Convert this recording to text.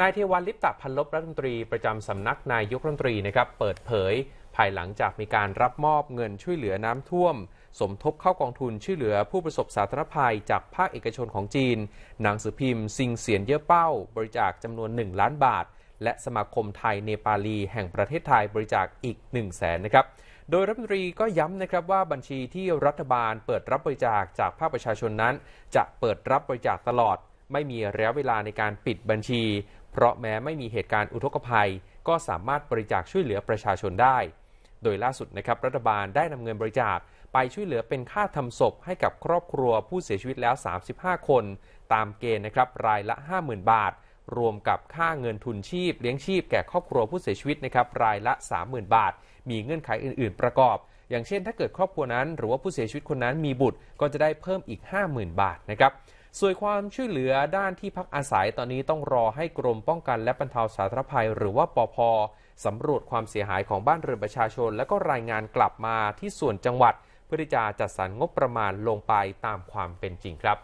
นายเทวันลิปตะพันลบรัฐมนตรีประจำสำนักนายกรัฐมนตรีนะครับเปิดเผยภายหลังจากมีการรับมอบเงินช่วยเหลือน้ำท่วม สมทบเข้ากองทุนช่วยเหลือผู้ประสบสาธารณภัย จากภาคเอกชนของจีน หนังสือพิมพ์ซิงเสียนเย่อเป้า บริจาคจำนวน 1 ล้านบาท และสมาคมไทยเนปาลีแห่งประเทศไทยบริจาคอีก 1 0 0 0 0แสนนะครับโดยรัฐมนตรีก็ย้ำนะครับว่าบัญชีที่รัฐบาลเปิดรับบริจาคจากภาคประชาชนนั้น จะเปิดรับบริจาคตลอดไม่มีระยะเวลาในการปิดบัญชี เพราะแม้ไม่มีเหตุการณ์อุทกภัย ก็สามารถบริจาคช่วยเหลือประชาชนได้ โดยล่าสุดนะครับรัฐบาลได้นำเงินบริจาค ไปช่วยเหลือเป็นค่าทำศพให้กับครอบครัวผู้เสียชีวิตแล้ว 35 คน ตามเกณฑ์นะครับรายละ 50,000 บาท รวมกับค่าเงินทุนชีพ เลี้ยงชีพแก่ครอบครัวผู้เสียชีวิตนะครับรายละ 30,000 บาท มีเงื่อนไขอื่น ๆ ประกอบ อย่างเช่น ถ้าเกิดครอบครัวนั้นหรือว่าผู้เสียชีวิตคนนั้นมีบุตรก็จะได้เพิ่มอีก 50,000 บาทนะครับส่วนความช่วยเหลือด้านที่พักอาศัยตอนนี้ต้องรอให้กรมป้องกันและบรรเทาสาธารณภัยหรือว่าปอพสำรวจความเสียหายของบ้านเรือนประชาชนและก็รายงานกลับมาที่ส่วนจังหวัดเพื่อที่จะจัดสรรงบประมาณลงไปตามความเป็นจริงครับ